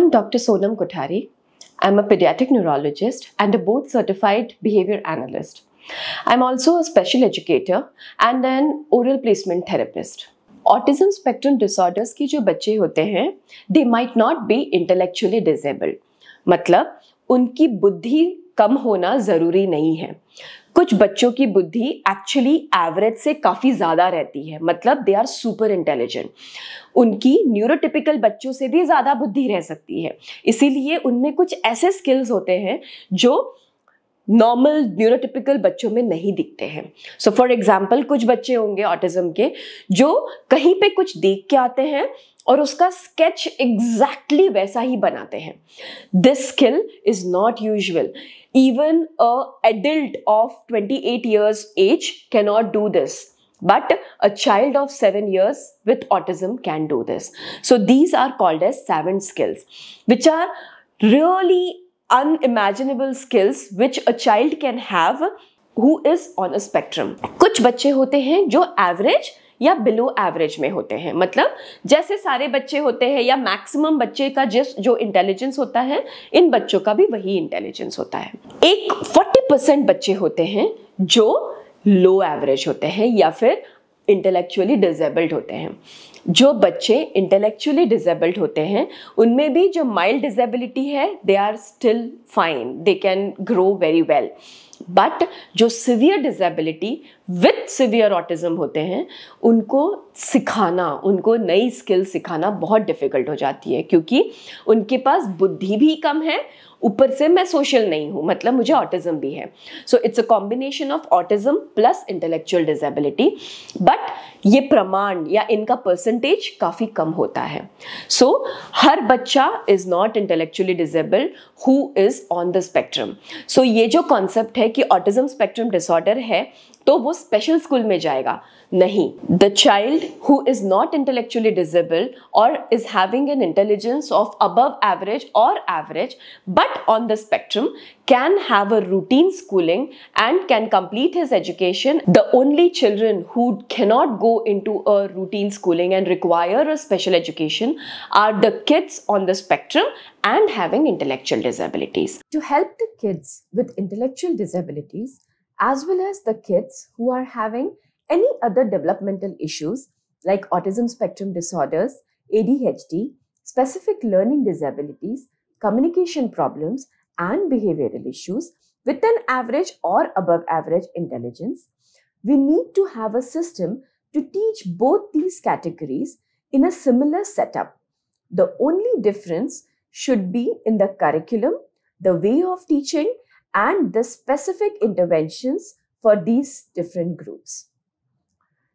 I'm Dr. Sonam Kothari. I'm a pediatric neurologist and a board certified behavior analyst. I'm also a special educator and an oral placement therapist. Autism spectrum disorders के जो बच्चे होते हैं they might not be intellectually disabled मतलब उनकी बुद्धि कम होना ज़रूरी नहीं है कुछ बच्चों की बुद्धि एक्चुअली एवरेज से काफ़ी ज़्यादा रहती है मतलब दे आर सुपर इंटेलिजेंट उनकी न्यूरोटिपिकल बच्चों से भी ज़्यादा बुद्धि रह सकती है इसीलिए उनमें कुछ ऐसे स्किल्स होते हैं जो नॉर्मल न्यूरोटिपिकल बच्चों में नहीं दिखते हैं सो फॉर एग्जाम्पल कुछ बच्चे होंगे ऑटिज्म के जो कहीं पे कुछ देख के आते हैं और उसका स्केच एग्जैक्टली exactly वैसा ही बनाते हैं this skill is not usual even a adult of 28 years age cannot do this but a child of seven years with autism can do this so these are called age seven skills which are really unimaginable skills which a child can have who is on a spectrum कुछ बच्चे होते हैं जो average या below average में होते हैं मतलब जैसे सारे बच्चे होते हैं या मैक्सिमम बच्चे का जिस जो इंटेलिजेंस होता है इन बच्चों का भी वही इंटेलिजेंस होता है एक 40 परसेंट बच्चे होते हैं जो लो एवरेज होते हैं या फिर इंटेलेक्चुअली डिजेबल्ड होते हैं जो बच्चे इंटेलेक्चुअली डिजेबल्ड होते हैं उनमें भी जो माइल्ड डिजेबिलिटी है they are still fine they can grow very well but जो severe disability with severe autism होते हैं उनको सिखाना उनको नई स्किल सिखाना बहुत डिफ़िकल्ट हो जाती है क्योंकि उनके पास बुद्धि भी कम है ऊपर से मैं सोशल नहीं हूँ मतलब मुझे ऑटिज़म भी है so it's a combination of autism plus intellectual disability but ये प्रमाण या इनका परसेंटेज काफ़ी कम होता है सो so, हर बच्चा is not intellectually disabled who is on the spectrum so ये जो कॉन्सेप्ट है कि ऑटिज़म स्पेक्ट्रम डिसऑर्डर है तो वो स्पेशल स्कूल में जाएगा नहीं the child who is not intellectually disable और is having an intelligence of above average और average but on the spectrum can have a routine schooling and can complete his education the only children who not go in to a routine schooling and require a special education are the kids on the spectrum and having intellectual disabilities to help the kids with intellectual disabilities as well as the kids who are having any other developmental issues like autism spectrum disorders, ADHD, specific learning disabilities, communication problems, and behavioral issues with an average or above average intelligence. We need to have a system to teach both these categories in a similar setup. The only difference should be in the curriculum, the way of teaching, and the specific interventions for these different groups.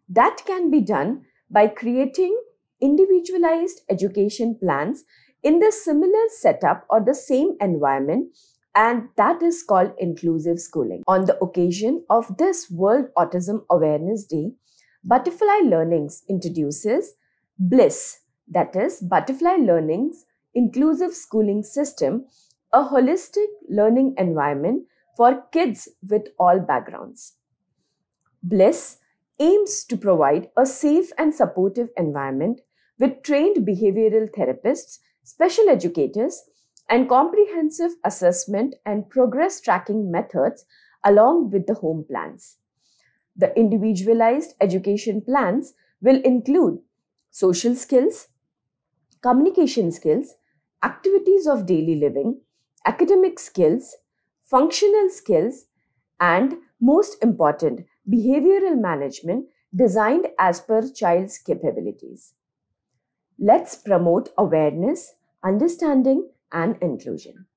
That can be done by creating individualized education plans in the similar setup or the same environment and that is called inclusive schooling. On the occasion of this World Autism Awareness Day, Butterfly Learnings introduces BLISS, that is Butterfly Learnings Inclusive Schooling System a holistic learning environment for kids with all backgrounds. Bliss aims to provide a safe and supportive environment with trained behavioral therapists, special educators, and comprehensive assessment and progress tracking methods along with the home plans. The individualized education plans will include social skills, communication skills, activities of daily living, academic skills, functional skills, and most important, behavioral management designed as per child's capabilities. Let's promote awareness, understanding, and inclusion.